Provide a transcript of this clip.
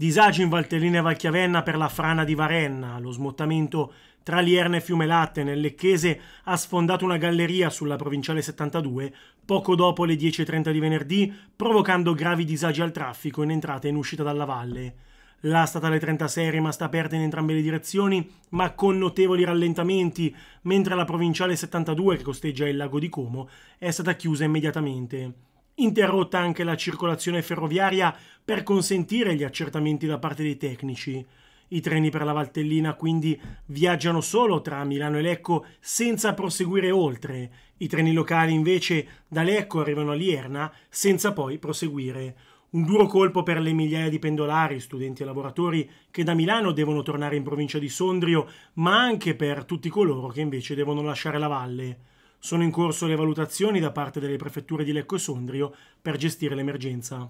Disagi in Valtellina e Valchiavenna per la frana di Varenna. Lo smottamento tra Lierna e Fiume Latte nel Lecchese ha sfondato una galleria sulla provinciale 72 poco dopo le 10.30 di venerdì, provocando gravi disagi al traffico in entrata e in uscita dalla valle. La statale 36 è rimasta aperta in entrambe le direzioni, ma con notevoli rallentamenti, mentre la provinciale 72, che costeggia il lago di Como, è stata chiusa immediatamente interrotta anche la circolazione ferroviaria per consentire gli accertamenti da parte dei tecnici. I treni per la Valtellina quindi viaggiano solo tra Milano e Lecco senza proseguire oltre. I treni locali invece da Lecco arrivano a Lierna senza poi proseguire. Un duro colpo per le migliaia di pendolari, studenti e lavoratori che da Milano devono tornare in provincia di Sondrio, ma anche per tutti coloro che invece devono lasciare la valle. Sono in corso le valutazioni da parte delle prefetture di Lecco e Sondrio per gestire l'emergenza.